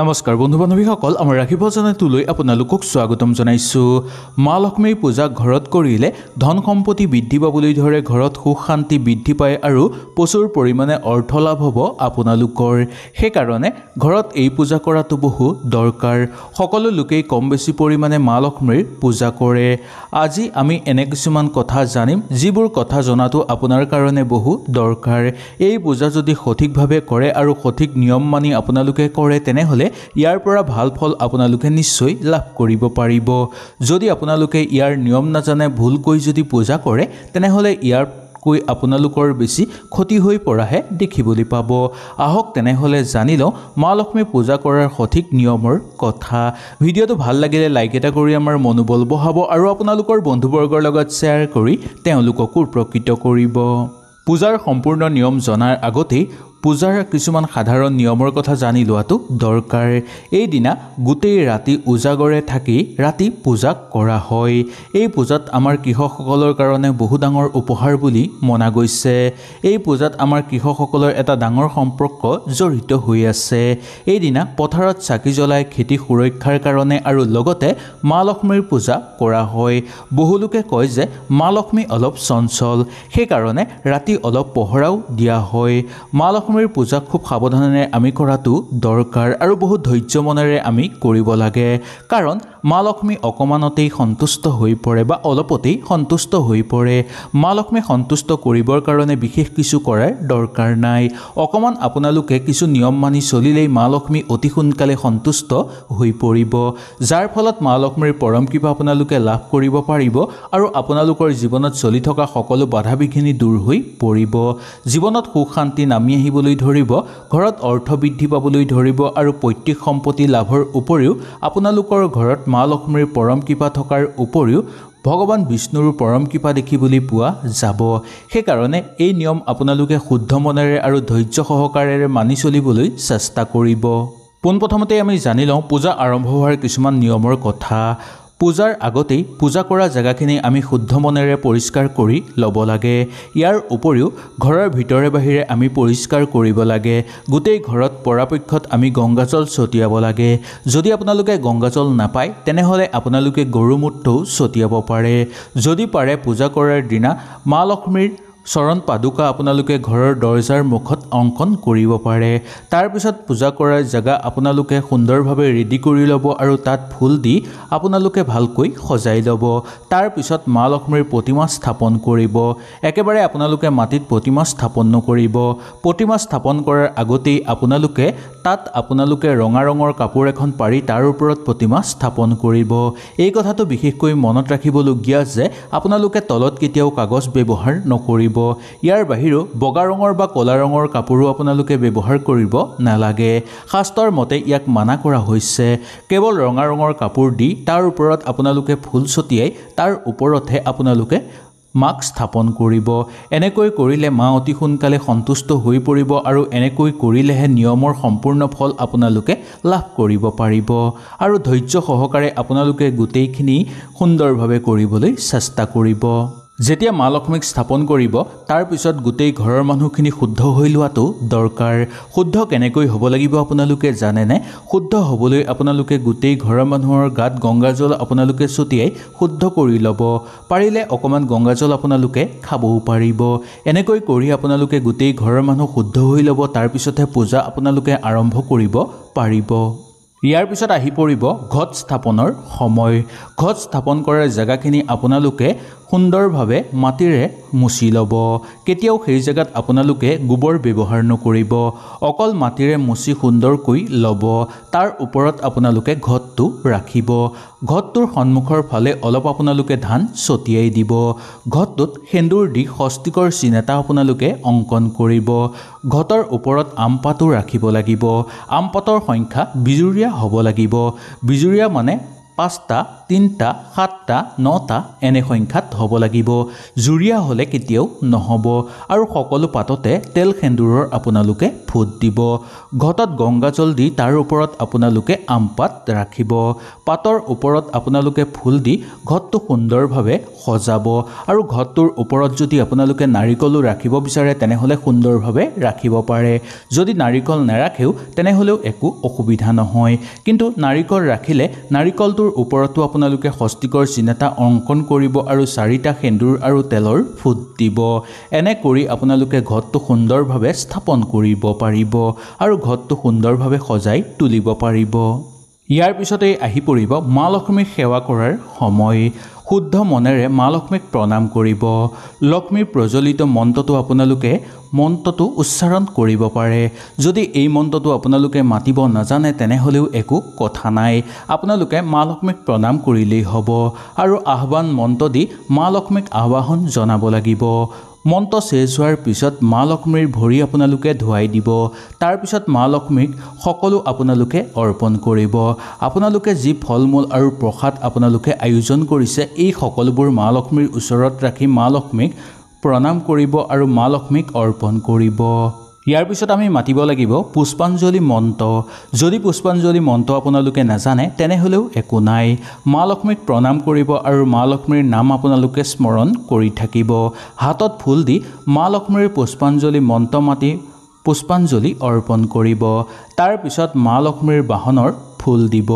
নমস্কাৰ বন্ধু বান্ধৱীসকল আমাৰ ৰাখিব জনাটোলৈ আপোনালোকক স্বাগতম জনাইছোঁ মা লক্ষ্মীৰ পূজা ঘৰত কৰিলে ধন সম্পত্তি বৃদ্ধি পাবলৈ ধৰে ঘৰত সুখ শান্তি বৃদ্ধি পায় আৰু প্ৰচুৰ পৰিমাণে অৰ্থ লাভ হ'ব আপোনালোকৰ সেইকাৰণে ঘৰত এই পূজা কৰাটো বহু দৰকাৰ সকলো লোকেই কম বেছি পৰিমাণে মা লক্ষ্মীৰ পূজা কৰে আজি আমি এনে কিছুমান কথা জানিম যিবোৰ কথা জনাটো আপোনাৰ কাৰণে বহু দৰকাৰ এই পূজা যদি সঠিকভাৱে কৰে আৰু সঠিক নিয়ম মানি আপোনালোকে কৰে তেনেহ'লে তেনেহ'লে ইয়াৰ পৰা ভাল ফল আপোনালোকে নিশ্চয় লাভ কৰিব পাৰিব যদি আপোনালোকে ইয়াৰ নিয়ম নাজানে ভুলকৈ যদি পূজা কৰে তেনেহ'লে ইয়াতকৈ আপোনালোকৰ বেছি ক্ষতি হৈ পৰাহে দেখিবলৈ পাব আহক তেনেহ'লে জানি লওঁ মা লক্ষ্মী পূজা কৰাৰ সঠিক নিয়মৰ কথা ভিডিঅ'টো ভাল লাগিলে লাইক এটা কৰি আমাৰ মনোবল বহাব আৰু আপোনালোকৰ বন্ধুবৰ্গৰ লগত শ্বেয়াৰ কৰি তেওঁলোককো উপকৃত কৰিব পূজাৰ সম্পূৰ্ণ নিয়ম জনাৰ আগতেই পূজাৰ কিছুমান সাধাৰণ নিয়মৰ কথা জানি লোৱাটো দৰকাৰ এইদিনা গোটেই ৰাতি উজাগৰে থাকি ৰাতি পূজা কৰা হয় এই পূজাত আমাৰ কৃষকসকলৰ কাৰণে বহু ডাঙৰ উপহাৰ বুলি মনা গৈছে এই পূজাত আমাৰ কৃষকসকলৰ এটা ডাঙৰ সম্পৰ্ক জড়িত হৈ আছে এইদিনা পথাৰত চাকি জ্বলাই খেতি সুৰক্ষাৰ কাৰণে আৰু লগতে মা লক্ষ্মীৰ পূজা কৰা হয় বহুলোকে কয় যে মা লক্ষ্মী অলপ চঞ্চল সেইকাৰণে ৰাতি অলপ পহৰাও দিয়া হয় মা লক্ষ্মী অসমীৰ পূজাক খুব সাৱধানেৰে আমি কৰাটো দৰকাৰ আৰু বহুত ধৈৰ্য মনেৰে আমি কৰিব লাগে কাৰণ মা লক্ষ্মী অকণমানতেই সন্তুষ্ট হৈ পৰে বা অলপতেই সন্তুষ্ট হৈ পৰে মা লক্ষ্মী সন্তুষ্ট কৰিবৰ কাৰণে বিশেষ কিছু কৰাৰ দৰকাৰ নাই অকণমান আপোনালোকে কিছু নিয়ম মানি চলিলেই মা লক্ষ্মী অতি সোনকালে সন্তুষ্ট হৈ পৰিব যাৰ ফলত মা লক্ষ্মীৰ পৰম কিবা আপোনালোকে লাভ কৰিব পাৰিব আৰু আপোনালোকৰ জীৱনত চলি থকা সকলো বাধা বিঘিনি দূৰ হৈ পৰিব জীৱনত সুখ শান্তি নামি আহিবলৈ ধৰিব ঘৰত অৰ্থ বৃদ্ধি পাবলৈ ধৰিব আৰু পৈতৃক সম্পত্তি লাভৰ উপৰিও আপোনালোকৰ ঘৰত মা লক্ষ্মীৰ পৰম কৃপা থকাৰ উপৰিও ভগৱান বিষ্ণুৰো পৰম কৃপা দেখি বুলি পোৱা যাব সেইকাৰণে এই নিয়ম আপোনালোকে শুদ্ধ মনেৰে আৰু ধৈৰ্য সহকাৰেৰে মানি চলিবলৈ চেষ্টা কৰিব পোনপ্ৰথমতে আমি জানি লওঁ পূজা আৰম্ভ হোৱাৰ কিছুমান নিয়মৰ কথা পূজাৰ আগতেই পূজা কৰা জেগাখিনি আমি শুদ্ধ মনেৰে পৰিষ্কাৰ কৰি ল'ব লাগে ইয়াৰ উপৰিও ঘৰৰ ভিতৰে বাহিৰে আমি পৰিষ্কাৰ কৰিব লাগে গোটেই ঘৰত পৰাপক্ষত আমি গংগাজল ছটিয়াব লাগে যদি আপোনালোকে গংগাজল নাপায় তেনেহ'লে আপোনালোকে গৰু গৰুমূত্ৰও ছটিয়াব পাৰে যদি পাৰে পূজা কৰাৰ দিনা মা লক্ষ্মীৰ চৰণ পাদুকা আপোনালোকে ঘৰৰ দৰ্জাৰ মুখত অংকন কৰিব পাৰে তাৰপিছত পূজা কৰাৰ জেগা আপোনালোকে সুন্দৰভাৱে ৰেডি কৰি ল'ব আৰু তাত ফুল দি আপোনালোকে ভালকৈ সজাই ল'ব তাৰপিছত মা লক্ষ্মীৰ প্ৰতিমা স্থাপন কৰিব একেবাৰে আপোনালোকে মাটিত প্ৰতিমা স্থাপন নকৰিব প্ৰতিমা স্থাপন কৰাৰ আগতেই আপোনালোকে তাত আপোনালোকে ৰঙা ৰঙৰ কাপোৰ এখন পাৰি তাৰ ওপৰত প্ৰতিমা স্থাপন কৰিব এই কথাটো বিশেষকৈ মনত ৰাখিবলগীয়া যে আপোনালোকে তলত কেতিয়াও কাগজ ব্যৱহাৰ নকৰিব ইয়াৰ বাহিৰেও বগা ৰঙৰ বা ক'লা ৰঙৰ কাপোৰো আপোনালোকে ব্যৱহাৰ কৰিব নালাগে শাস্ত্ৰৰ মতে ইয়াক মানা কৰা হৈছে কেৱল ৰঙা ৰঙৰ কাপোৰ দি তাৰ ওপৰত আপোনালোকে ফুল ছটিয়াই তাৰ ওপৰতহে আপোনালোকে মাক স্থাপন কৰিব এনেকৈ কৰিলে মা অতি সোনকালে সন্তুষ্ট হৈ পৰিব আৰু এনেকৈ কৰিলেহে নিয়মৰ সম্পূৰ্ণ ফল আপোনালোকে লাভ কৰিব পাৰিব আৰু ধৈৰ্য সহকাৰে আপোনালোকে গোটেইখিনি সুন্দৰভাৱে কৰিবলৈ চেষ্টা কৰিব যেতিয়া মা লক্ষ্মীক স্থাপন কৰিব তাৰপিছত গোটেই ঘৰৰ মানুহখিনি শুদ্ধ হৈ লোৱাটো দৰকাৰ শুদ্ধ কেনেকৈ হ'ব লাগিব আপোনালোকে জানেনে শুদ্ধ হ'বলৈ আপোনালোকে গোটেই ঘৰৰ মানুহৰ গাত গংগাজল আপোনালোকে ছটিয়াই শুদ্ধ কৰি ল'ব পাৰিলে অকণমান গংগাজল আপোনালোকে খাবও পাৰিব এনেকৈ কৰি আপোনালোকে গোটেই ঘৰৰ মানুহ শুদ্ধ হৈ ল'ব তাৰপিছতহে পূজা আপোনালোকে আৰম্ভ কৰিব পাৰিব ইয়াৰ পিছত আহি পৰিব ঘট স্থাপনৰ সময় ঘট স্থাপন কৰাৰ জেগাখিনি আপোনালোকে সুন্দৰভাৱে মাটিৰে মুচি ল'ব কেতিয়াও সেই জেগাত আপোনালোকে গোবৰ ব্যৱহাৰ নকৰিব অকল মাটিৰে মুচি সুন্দৰকৈ ল'ব তাৰ ওপৰত আপোনালোকে ঘটটো ৰাখিব ঘটটোৰ সন্মুখৰ ফালে অলপ আপোনালোকে ধান ছটিয়াই দিব ঘটটোত সেন্দুৰ দি সস্তিকৰ চিন এটা আপোনালোকে অংকন কৰিব ঘটৰ ওপৰত আম পাতো ৰাখিব লাগিব আম পাতৰ সংখ্যা বিজুৰীয়া হ'ব লাগিব বিজুৰীয়া মানে পাঁচটা তিনিটা সাতটা নটা এনে সংখ্যাত হ'ব লাগিব জুৰীয়া হ'লে কেতিয়াও নহ'ব আৰু সকলো পাততে তেল সেন্দুৰৰ আপোনালোকে ফুট দিব ঘটত গংগা জল দি তাৰ ওপৰত আপোনালোকে আম পাত ৰাখিব পাতৰ ওপৰত আপোনালোকে ফুল দি ঘটটো সুন্দৰভাৱে সজাব আৰু ঘটটোৰ ওপৰত যদি আপোনালোকে নাৰিকলো ৰাখিব বিচাৰে তেনেহ'লে সুন্দৰভাৱে ৰাখিব পাৰে যদি নাৰিকল নাৰাখেও তেনেহ'লেও একো অসুবিধা নহয় কিন্তু নাৰিকল ৰাখিলে নাৰিকলটোৰ সেন্দুৰৰ ওপৰতো আপোনালোকে স্বস্তিকৰ চিন এটা অংকন কৰিব আৰু চাৰিটা সেন্দুৰ আৰু তেলৰ ফুট দিব এনে কৰি আপোনালোকে ঘৰটো সুন্দৰভাৱে স্থাপন কৰিব পাৰিব আৰু ঘৰটো সুন্দৰভাৱে সজাই তুলিব পাৰিব ইয়াৰ পিছতে আহি পৰিব মা লক্ষ্মীক সেৱা কৰাৰ সময় শুদ্ধ মনেৰে মা লক্ষ্মীক প্ৰণাম কৰিব লক্ষ্মীৰ প্ৰজ্বলিত মন্ত্ৰটো আপোনালোকে মন্ত্ৰটো উচ্চাৰণ কৰিব পাৰে যদি এই মন্ত্ৰটো আপোনালোকে মাতিব নাজানে তেনেহ'লেও একো কথা নাই আপোনালোকে মা লক্ষ্মীক প্ৰণাম কৰিলেই হ'ব আৰু আহ্বান মন্ত্ৰ দি মা লক্ষ্মীক আহ্বান জনাব লাগিব মন্ত্ৰ শেষ হোৱাৰ পিছত মা লক্ষ্মীৰ ভৰি আপোনালোকে ধুৱাই দিব তাৰপিছত মা লক্ষ্মীক সকলো আপোনালোকে অৰ্পণ কৰিব আপোনালোকে যি ফল মূল আৰু প্ৰসাদ আপোনালোকে আয়োজন কৰিছে এই সকলোবোৰ মা লক্ষ্মীৰ ওচৰত ৰাখি মা লক্ষ্মীক প্ৰণাম কৰিব আৰু মা লক্ষ্মীক অৰ্পণ কৰিব ইয়াৰ পিছত আমি মাতিব লাগিব পুষ্পাঞ্জলি মন্ত যদি পুষ্পাঞ্জলি মন্ত আপোনালোকে নাজানে তেনেহ'লেও একো নাই মা লক্ষ্মীক প্ৰণাম কৰিব আৰু মা লক্ষ্মীৰ নাম আপোনালোকে স্মৰণ কৰি থাকিব হাতত ফুল দি মা লক্ষ্মীৰ পুষ্পাঞ্জলি মন্ত মাতি পুষ্পাঞ্জলি অৰ্পণ কৰিব তাৰপিছত মা লক্ষ্মীৰ বাহনৰ ফুল দিব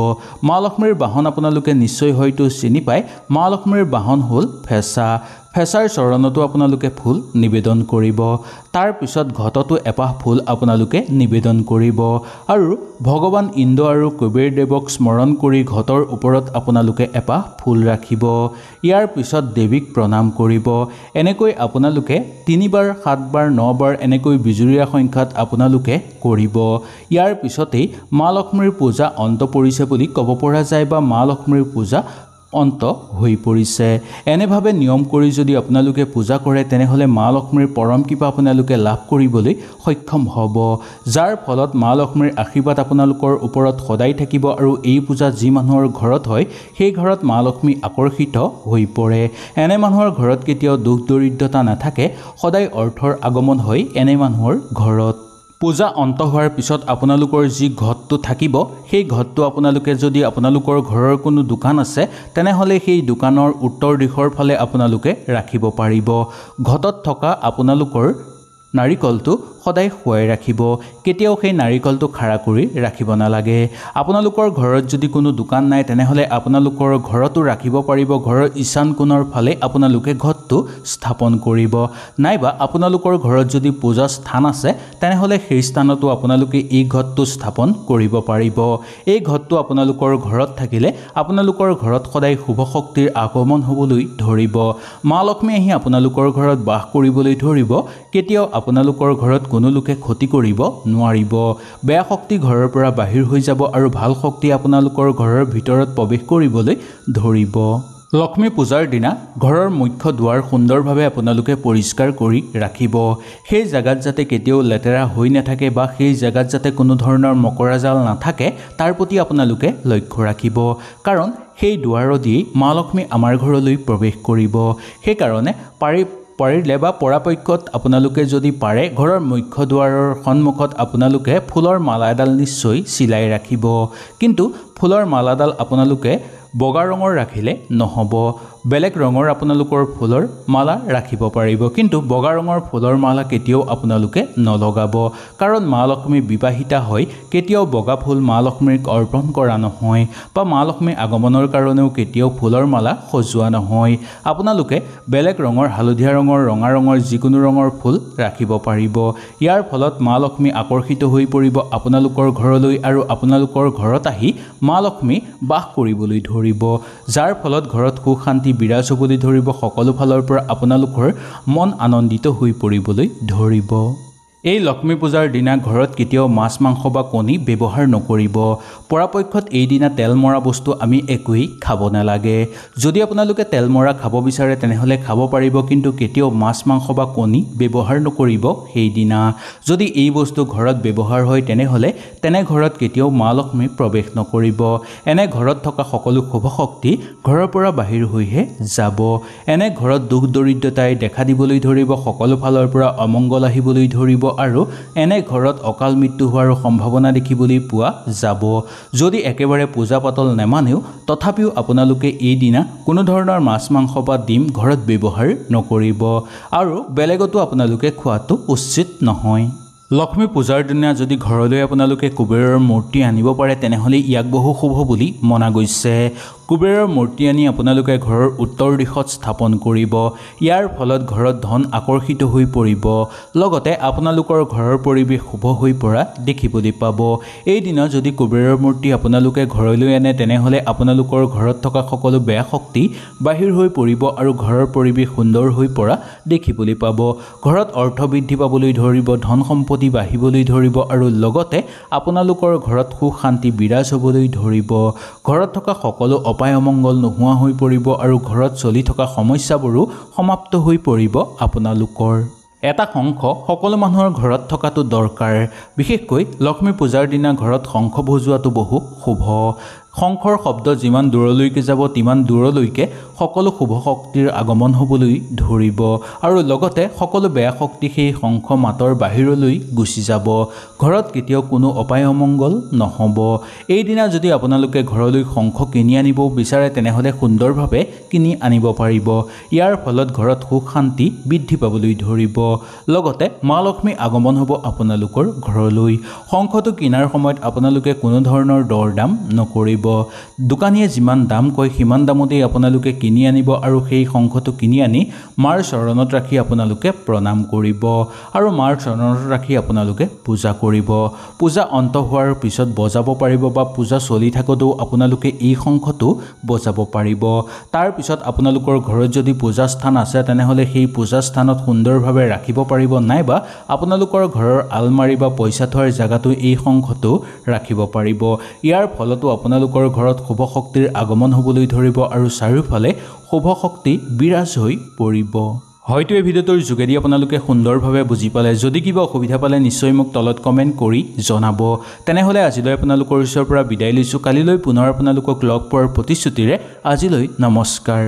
মা লক্ষ্মীৰ বাহন আপোনালোকে নিশ্চয় হয়তো চিনি পায় মা লক্ষ্মীৰ বাহন হ'ল ফেঁচা ফেঁচাৰ চৰণতো আপোনালোকে ফুল নিবেদন কৰিব তাৰপিছত ঘটতো এপাহ ফুল আপোনালোকে নিবেদন কৰিব আৰু ভগৱান ইন্দ্ৰ আৰু কুবেৰদেৱক স্মৰণ কৰি ঘটৰ ওপৰত আপোনালোকে এপাহ ফুল ৰাখিব ইয়াৰ পিছত দেৱীক প্ৰণাম কৰিব এনেকৈ আপোনালোকে তিনিবাৰ সাতবাৰ নবাৰ এনেকৈ বিজুৰীয়া সংখ্যাত আপোনালোকে কৰিব ইয়াৰ পিছতেই মা লক্ষ্মীৰ পূজা অন্ত পৰিছে বুলি ক'ব পৰা যায় বা মা লক্ষ্মীৰ পূজা অন্ত হৈ পৰিছে এনেভাৱে নিয়ম কৰি যদি আপোনালোকে পূজা কৰে তেনেহ'লে মা লক্ষ্মীৰ পৰম কিবা আপোনালোকে লাভ কৰিবলৈ সক্ষম হ'ব যাৰ ফলত মা লক্ষ্মীৰ আশীৰ্বাদ আপোনালোকৰ ওপৰত সদায় থাকিব আৰু এই পূজা যি মানুহৰ ঘৰত হয় সেই ঘৰত মা লক্ষ্মী আকৰ্ষিত হৈ পৰে এনে মানুহৰ ঘৰত কেতিয়াও দুখ দৰিদ্ৰতা নাথাকে সদায় অৰ্থৰ আগমন হয় এনে মানুহৰ ঘৰত পূজা অন্ত হোৱাৰ পিছত আপোনালোকৰ যি ঘটটো থাকিব সেই ঘটটো আপোনালোকে যদি আপোনালোকৰ ঘৰৰ কোনো দোকান আছে তেনেহ'লে সেই দোকানৰ উত্তৰ দিশৰ ফালে আপোনালোকে ৰাখিব পাৰিব ঘটত থকা আপোনালোকৰ নাৰিকলটো সদায় শুৱাই ৰাখিব কেতিয়াও সেই নাৰিকলটো খাৰা কৰি ৰাখিব নালাগে আপোনালোকৰ ঘৰত যদি কোনো দোকান নাই তেনেহ'লে আপোনালোকৰ ঘৰতো ৰাখিব পাৰিব ঘৰৰ ঈশান কোণৰ ফালে আপোনালোকে ঘৰটো স্থাপন কৰিব নাইবা আপোনালোকৰ ঘৰত যদি পূজা স্থান আছে তেনেহ'লে সেই স্থানতো আপোনালোকে এই ঘৰটো স্থাপন কৰিব পাৰিব এই ঘৰটো আপোনালোকৰ ঘৰত থাকিলে আপোনালোকৰ ঘৰত সদায় শুভ শক্তিৰ আগমন হ'বলৈ ধৰিব মা লক্ষ্মী আহি আপোনালোকৰ ঘৰত বাস কৰিবলৈ ধৰিব কেতিয়াও আপোনালোকৰ ঘৰত কোনো লোকে ক্ষতি কৰিব নোৱাৰিব বেয়া শক্তি ঘৰৰ পৰা বাহিৰ হৈ যাব আৰু ভাল শক্তি আপোনালোকৰ ঘৰৰ ভিতৰত প্ৰৱেশ কৰিবলৈ ধৰিব লক্ষ্মী পূজাৰ দিনা ঘৰৰ মুখ্য দুৱাৰ সুন্দৰভাৱে আপোনালোকে পৰিষ্কাৰ কৰি ৰাখিব সেই জেগাত যাতে কেতিয়াও লেতেৰা হৈ নাথাকে বা সেই জেগাত যাতে কোনো ধৰণৰ মকৰা জাল নাথাকে তাৰ প্ৰতি আপোনালোকে লক্ষ্য ৰাখিব কাৰণ সেই দুৱাৰেদি মা লক্ষ্মী আমাৰ ঘৰলৈ প্ৰৱেশ কৰিব সেইকাৰণে পাৰি পাৰিলে বা পৰাপক্ষত আপোনালোকে যদি পাৰে ঘৰৰ মুখ্য দুৱাৰৰ সন্মুখত আপোনালোকে ফুলৰ মালা এডাল নিশ্চয় চিলাই ৰাখিব কিন্তু ফুলৰ মালাডাল আপোনালোকে বগা ৰঙৰ ৰাখিলে নহ'ব বেলেগ ৰঙৰ আপোনালোকৰ ফুলৰ মালা ৰাখিব পাৰিব কিন্তু বগা ৰঙৰ ফুলৰ মালা কেতিয়াও আপোনালোকে নলগাব কাৰণ মা লক্ষ্মী বিবাহিতা হৈ কেতিয়াও বগা ফুল মা লক্ষ্মীক অৰ্পণ কৰা নহয় বা মা লক্ষ্মীৰ আগমনৰ কাৰণেও কেতিয়াও ফুলৰ মালা সজোৱা নহয় আপোনালোকে বেলেগ ৰঙৰ হালধীয়া ৰঙৰ ৰঙা ৰঙৰ যিকোনো ৰঙৰ ফুল ৰাখিব পাৰিব ইয়াৰ ফলত মা লক্ষ্মী আকৰ্ষিত হৈ পৰিব আপোনালোকৰ ঘৰলৈ আৰু আপোনালোকৰ ঘৰত আহি মা লক্ষ্মী বাস কৰিবলৈ ধৰিব যাৰ ফলত ঘৰত সুখ শান্তি আদি বিৰাজ হ'বলৈ ধৰিব সকলো ফালৰ পৰা আপোনালোকৰ মন আনন্দিত হৈ পৰিবলৈ ধৰিব এই লক্ষ্মী পূজাৰ দিনা ঘৰত কেতিয়াও মাছ মাংস বা কণী ব্যৱহাৰ নকৰিব পৰাপক্ষত এইদিনা তেল মৰা বস্তু আমি একোৱেই খাব নালাগে যদি আপোনালোকে তেল মৰা খাব বিচাৰে তেনেহ'লে খাব পাৰিব কিন্তু কেতিয়াও মাছ মাংস বা কণী ব্যৱহাৰ নকৰিব সেইদিনা যদি এই বস্তু ঘৰত ব্যৱহাৰ হয় তেনেহ'লে তেনে ঘৰত কেতিয়াও মা লক্ষ্মী প্ৰৱেশ নকৰিব এনে ঘৰত থকা সকলো শুভ শক্তি ঘৰৰ পৰা বাহিৰ হৈহে যাব এনে ঘৰত দুখ দৰিদ্ৰতাই দেখা দিবলৈ ধৰিব সকলো ফালৰ পৰা অমংগল আহিবলৈ ধৰিব আৰু এনে ঘৰত অকাল মৃত্যু হোৱাৰ সম্ভাৱনা দেখিবলৈ পোৱা যাব যদি একেবাৰে পূজা পাতল নেমানেও তথাপিও আপোনালোকে এইদিনা কোনো ধৰণৰ মাছ মাংস বা ডিম ঘৰত ব্যৱহাৰ নকৰিব আৰু বেলেগতো আপোনালোকে খোৱাটো উচিত নহয় লক্ষ্মী পূজাৰ দিনা যদি ঘৰলৈ আপোনালোকে কুবেৰৰ মূৰ্তি আনিব পাৰে তেনেহ'লে ইয়াক বহু শুভ বুলি মনা গৈছে কুবেৰৰ মূৰ্তি আনি আপোনালোকে ঘৰৰ উত্তৰ দিশত স্থাপন কৰিব ইয়াৰ ফলত ঘৰত ধন আকৰ্ষিত হৈ পৰিব লগতে আপোনালোকৰ ঘৰৰ পৰিৱেশ শুভ হৈ পৰা দেখিবলৈ পাব এই দিনত যদি কুবেৰৰ মূৰ্তি আপোনালোকে ঘৰলৈ আনে তেনেহ'লে আপোনালোকৰ ঘৰত থকা সকলো বেয়া শক্তি বাহিৰ হৈ পৰিব আৰু ঘৰৰ পৰিৱেশ সুন্দৰ হৈ পৰা দেখিবলৈ পাব ঘৰত অৰ্থ বৃদ্ধি পাবলৈ ধৰিব ধন সম্পত্তি বাঢ়িবলৈ ধৰিব আৰু লগতে আপোনালোকৰ ঘৰত সুখ শান্তি বিৰাজ হ'বলৈ ধৰিব ঘৰত থকা সকলো অপ অপায় অমংগল নোহোৱা হৈ পৰিব আৰু ঘৰত চলি থকা সমস্যাবোৰো সমাপ্ত হৈ পৰিব আপোনালোকৰ এটা শংখ সকলো মানুহৰ ঘৰত থকাটো দৰকাৰ বিশেষকৈ লক্ষ্মী পূজাৰ দিনা ঘৰত শংখ বজোৱাটো বহু শুভ শংখৰ শব্দ যিমান দূৰলৈকে যাব তিমান দূৰলৈকে সকলো শুভ শক্তিৰ আগমন হ'বলৈ ধৰিব আৰু লগতে সকলো বেয়া শক্তি সেই শংখ মাতৰ বাহিৰলৈ গুচি যাব ঘৰত কেতিয়াও কোনো অপায় অমংগল নহ'ব এইদিনা যদি আপোনালোকে ঘৰলৈ শংখ কিনি আনিব বিচাৰে তেনেহ'লে সুন্দৰভাৱে কিনি আনিব পাৰিব ইয়াৰ ফলত ঘৰত সুখ শান্তি বৃদ্ধি পাবলৈ ধৰিব লগতে মা লক্ষ্মী আগমন হ'ব আপোনালোকৰ ঘৰলৈ শংখটো কিনাৰ সময়ত আপোনালোকে কোনো ধৰণৰ দৰ দাম নকৰিব কৰিব দোকানীয়ে যিমান দাম কয় সিমান দামতেই আপোনালোকে কিনি আনিব আৰু সেই শংখটো কিনি আনি মাৰ চৰণত ৰাখি আপোনালোকে প্ৰণাম কৰিব আৰু মাৰ চৰণত ৰাখি আপোনালোকে পূজা কৰিব পূজা অন্ত হোৱাৰ পিছত বজাব পাৰিব বা পূজা চলি থাকোঁতেও আপোনালোকে এই শংখটো বজাব পাৰিব তাৰপিছত আপোনালোকৰ ঘৰত যদি পূজা স্থান আছে তেনেহ'লে সেই পূজা স্থানত সুন্দৰভাৱে ৰাখিব পাৰিব নাইবা আপোনালোকৰ ঘৰৰ আলমাৰি বা পইচা থোৱাৰ জেগাটো এই শংখটো ৰাখিব পাৰিব ইয়াৰ ফলতো আপোনালোকে তেওঁলোকৰ ঘৰত শুভ শক্তিৰ আগমন হ'বলৈ ধৰিব আৰু চাৰিওফালে শুভ শক্তি বিৰাজ হৈ পৰিব হয়তো এই ভিডিঅ'টোৰ যোগেদি আপোনালোকে সুন্দৰভাৱে বুজি পালে যদি কিবা অসুবিধা পালে নিশ্চয় মোক তলত কমেণ্ট কৰি জনাব তেনেহ'লে আজিলৈ আপোনালোকৰ ওচৰৰ পৰা বিদায় লৈছোঁ কালিলৈ পুনৰ আপোনালোকক লগ পোৱাৰ প্ৰতিশ্ৰুতিৰে আজিলৈ নমস্কাৰ